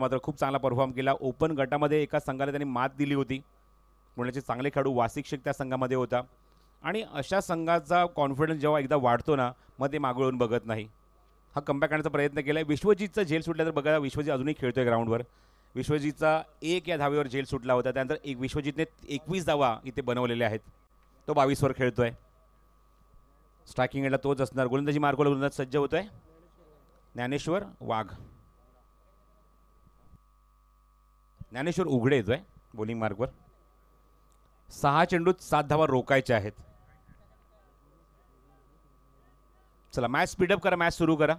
मात्र खूप चांगला परफॉर्म केला ओपन गटामध्ये एका संघाला त्यांनी मात दिली होती पुण्याचे चांगले खेळाडू वासिक शेख त्या संघामध्ये होता आणि अशा संघाचा कॉन्फिडन्स जेव्हा एकदा वाढतो ना मग ते मागळून बघत नाही हा कमबॅक करण्याचा प्रयत्न केला आहे विश्वजितचा झेल सुटला तर बघा विश्वजित अजूनही खेळतोय ग्राउंडवर विश्वजितचा एक या धावेवर झेल सुटला होता त्यानंतर एक विश्वजितने एकवीस धावा इथे बनवलेले आहेत तो बावीसवर खेळतो आहे स्ट्रायकिंग एडला तोच असणार गोलंदाजी मार्गोला गोलंदाज सज्ज होतो ज्ञानेश्वर वाघ ज्ञानेश्वर उघडे येतोय आहे मार्कवर सहा चेंडूत सात धावा रोकायचे आहेत चला मॅच स्पीडअप करा मॅच सुरू करा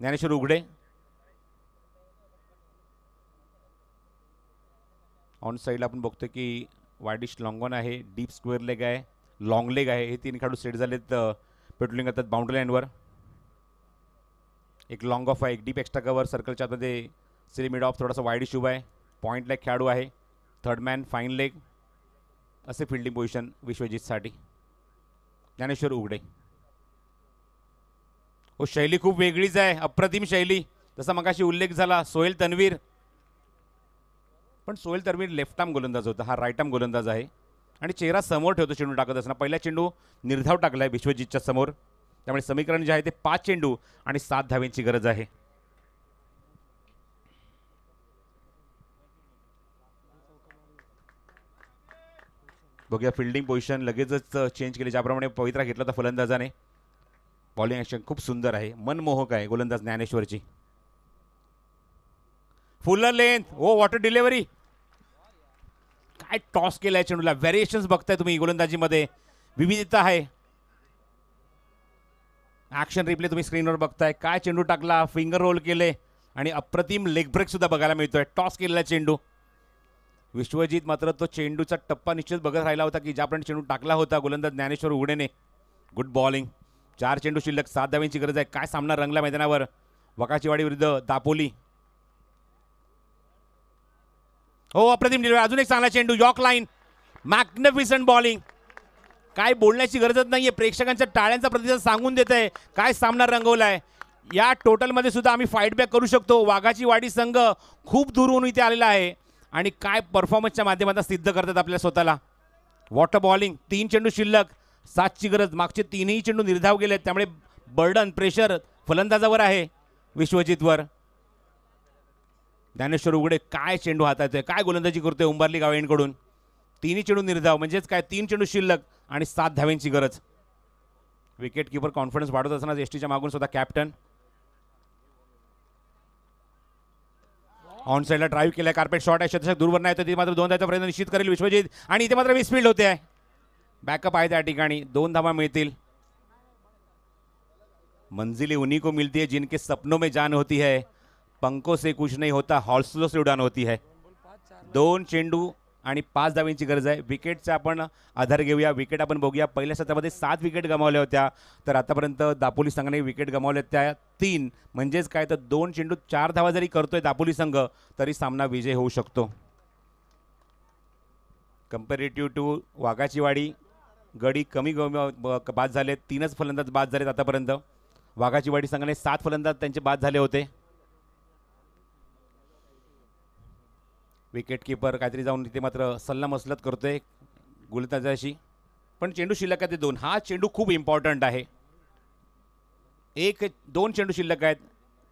ज्ञानेश्वर उघडे ऑन साईडला आपण बघतोय की वाडिश लॉंगॉन आहे डीप स्क्वेअर लेग आहे लॉंग लेग आहे हे तीन खेळाडू सेट झालेत पेट्रोलिंग करतात बाउंड्री लाईनवर एक लॉंग ऑफ आहे एक डीप एक्स्ट्रा कवर सर्कलच्या आतमध्ये सिली मिड ऑफ थोडासा वाईड शुभ आहे पॉईंट लेग खेळाडू आहे थर्ड मॅन फाईन लेग असे फिल्डिंग पोझिशन विश्वजितसाठी ज्ञानेश्वर उघडे ओ हो, शैली खूप वेगळीच आहे अप्रतिम शैली जसा मगाशी उल्लेख झाला सोहेल तनवीर पण सोहेल तनवीर लेफ्ट आर्म गोलंदाज होता हा राईट आर्म गोलंदाज आहे आणि चेहरा समोर ठेवतो चेंडू टाकत असताना पहिला चेंडू निर्धाव टाकला आहे विश्वजीतच्या समोर त्यामुळे समीकरण जे आहे ते पाच चेंडू आणि सात धाव्यांची गरज आहे बघूया फिल्डिंग पोझिशन लगेचच चेंज केली ज्याप्रमाणे पवित्रा घेतला तर फलंदाजाने बॉलिंग ॲक्शन खूप सुंदर आहे मनमोहक आहे गोलंदाज ज्ञानेश्वरची fuller length oh what a delivery काय टॉस केलाय चेंडूला व्हेरिएशन्स बघताय तुम्ही गोलंदाजीमध्ये विविधता आहे ॲक्शन रिप्ले तुम्ही स्क्रीनवर बघताय काय चेंडू टाकला फिंगर रोल केले आणि अप्रतिम लेग ब्रेक सुद्धा बघायला मिळतोय टॉस केलेला चेंडू विश्वजीत मात्र तो चेंडूचा टप्पा निश्चित बघत राहिला होता की ज्यापर्यंत चेंडू टाकला होता गोलंदाज ज्ञानेश्वर उघडेने गुड बॉलिंग चार चेंडू शिल्लक सात धाव्यांची गरज आहे काय सामना रंगला मैदानावर वकाचीवाडी विरुद्ध दापोली हो अप्रतिम निलवे अजून एक चांगला चेंडू यॉक लाईन मॅग्नफिसंट बॉलिंग काय बोलण्याची गरजच नाही आहे प्रेक्षकांच्या टाळ्यांचा प्रतिसाद सांगून देत आहे काय सामना रंगवलाय या टोटलमध्ये सुद्धा आम्ही फाईटबॅक बॅक करू शकतो वाघाची वाडी संघ खूप दूरहून इथे आलेला आहे आणि काय परफॉर्मन्सच्या माध्यमातून सिद्ध करतात आपल्या स्वतःला वॉटर बॉलिंग तीन चेंडू शिल्लक सातची गरज मागचे तीनही चेंडू निर्धाव गेले आहेत त्यामुळे बर्डन प्रेशर फलंदाजावर आहे विश्वजितवर ज्ञानेश्वर उघडे काय चेंडू हातायचे काय गोलंदाजी करतोय उंबरली गावेंकडून तिन्ही चेंडू निर्धाव म्हणजेच काय तीन चेंडू शिल्लक आणि सात धावेंची गरज विकेट किपर कॉन्फिडन्स वाढवत असताना एस टीच्या मागून सुद्धा कॅप्टन ऑन साईडला ड्राईव्ह केलाय कार्पेट शॉर्ट आहे शतक दूरवर नाही तर ती मात्र दोन धाचा प्रयत्न निश्चित करेल विश्वजित आणि इथे मात्र वीस मिसफील्ड होते आहे बॅकअप आहे त्या ठिकाणी दोन धावा मिळतील मंजिले उन्ही को मिलती है जिनके सपनों में जान होती है पंखों से कुछ नहीं होता हौसलों से उड़ान होती है दोन चेंडू आणि पाच धाव्यांची गरज आहे विकेटचा आपण आधार घेऊया विकेट आपण बघूया पहिल्या सत्रामध्ये सात विकेट गमावल्या होत्या तर आतापर्यंत दापोली संघाने विकेट गमावल्या त्या तीन म्हणजेच काय तर दोन चेंडू चार धावा जरी करतोय दापोली संघ तरी सामना विजय होऊ शकतो कम्पेरेटिव्ह टू वाघाची वाडी गडी कमी बाद झाले तीनच फलंदाज बाद झालेत आतापर्यंत वाघाची वाडी संघाने सात फलंदाज त्यांचे बाद झाले होते विकेटकीपर काहीतरी जाऊन तिथे मात्र सल्लामसलत करतो आहे गुलताजाशी पण चेंडू शिल्लक आहे ते दोन हा चेंडू खूप इम्पॉर्टंट आहे एक दोन चेंडू शिल्लक आहेत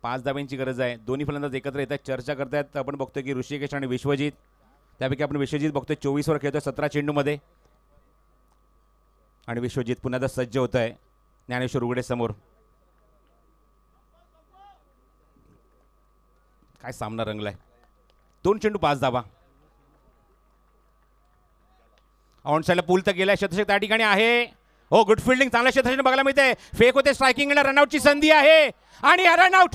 पाच धाब्यांची गरज आहे दोन्ही फलंदाज एकत्र येतात चर्चा करतायत आपण बघतोय की ऋषिकेश आणि विश्वजित त्यापैकी आपण विश्वजित बघतोय चोवीसवर खेळतोय सतरा चेंडूमध्ये आणि विश्वजित पुन्हा एकदा सज्ज होत आहे ज्ञानेश्वर उघडे समोर काय सामना रंगलाय दोन चेंडू पाच धावा ऑनसाईडला पूल तर गेला शतशेक त्या ठिकाणी आहे हो गुड फिल्डिंग चांगल्या क्षेत्राने बघायला मिळते फेक होते स्ट्रायकिंग ची संधी आहे आणि रनआउट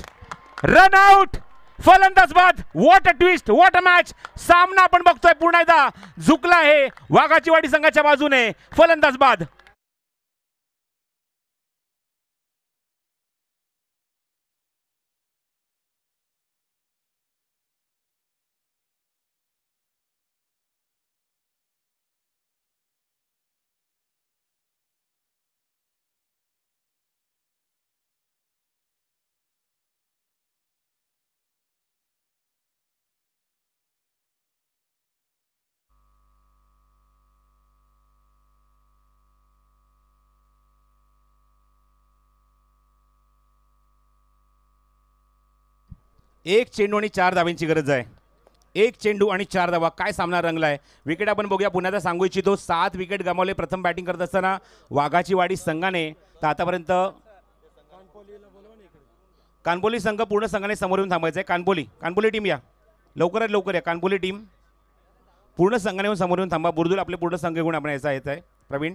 रनआउट फलंदाज बाद what a twist what a match सामना आपण बघतोय पूर्ण एकदा झुकला आहे वाघाची वाडी संघाच्या बाजूने फलंदाज बाद एक चेंडू आणि चार धाव्यांची गरज आहे एक चेंडू आणि चार धावा काय सामना रंगला आहे विकेट आपण बघूया पुण्याचा सांगू इच्छितो सात विकेट गमावले प्रथम बॅटिंग करत असताना वाघाची वाडी संघाने तर आतापर्यंत कानपोली संघ पूर्ण संघाने समोर येऊन थांबायचं आहे कानपोली कानपोली टीम या लवकरात लवकर या कानपोली टीम पूर्ण संघाने येऊन समोर येऊन थांबा बुरदुल आपले पूर्ण संघ घेऊन आपण यायचा येत आहे प्रवीण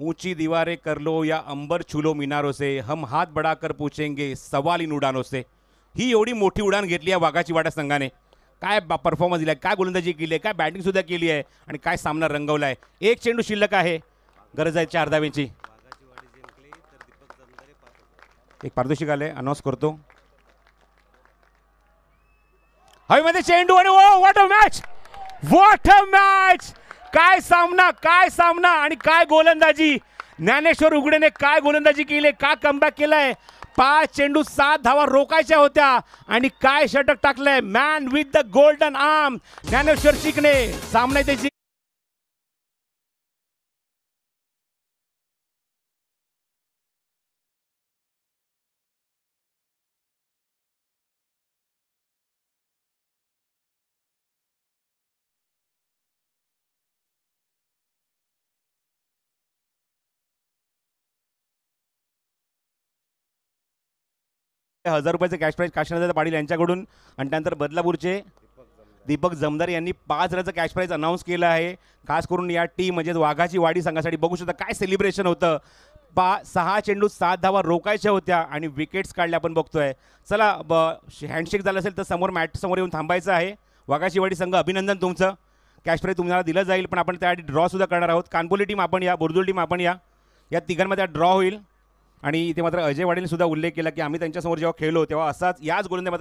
ऊंची दीवारें कर लो या अंबर छुलो मिनारो से हम हात बडाकर पूछेंगे सवाल इन उडानो से ही एवढी मोठी उडान घेतली आहे वाघाची वाडा संघाने काय परफॉर्मन्स दिला काय गोलंदाजी केली आहे काय बॅटिंग सुद्धा केली आहे आणि काय सामना रंगवला आहे एक चेंडू शिल्लक आहे गरज आहे चार धाव्यांची एक पारदर्शिक आले अनाऊन्स करतो हवेमध्ये चेंडू आणि what a match what a match काय सामना काय सामना आणि काय गोलंदाजी ज्ञानेश्वर उघडेने काय गोलंदाजी केली का कमबॅक केलाय पाच चेंडू सात धावा रोकायच्या होत्या आणि काय षटक टाकलंय man with the golden arm Dnyaneshwar Shikane सामना त्याची हजार रुपयाचे कॅश प्राईज काशीनाथ पाटील यांच्याकडून आणि त्यानंतर बदलापूरचे दीपक जमदार यांनी पाच हजाराचं कॅश प्राईज अनाऊन्स केलं आहे खास करून या टीम म्हणजे वाघाची वाडी संघासाठी बघू शकता काय सेलिब्रेशन होतं पा सहा चेंडू सात धावा रोकायच्या होत्या आणि विकेट्स काढल्या आपण बघतोय चला ब हँडशेक झालं असेल तर समोर मॅट समोर येऊन थांबायचं आहे वाघाची वाडी संघ अभिनंदन तुमचं कॅश प्राईज तुम्हाला दिलं जाईल पण आपण त्याआधी ड्रॉसुद्धा करणार आहोत कानपोली टीम आपण या बुरदुल टीम आपण या या तिघांमध्ये ड्रॉ होईल आणि इथे मात्र अजय वाडेल सुद्धा उल्लेख केला की आम्ही त्यांच्यासमोर जेव्हा खेळलो तेव्हा असाच याच गोलंदाज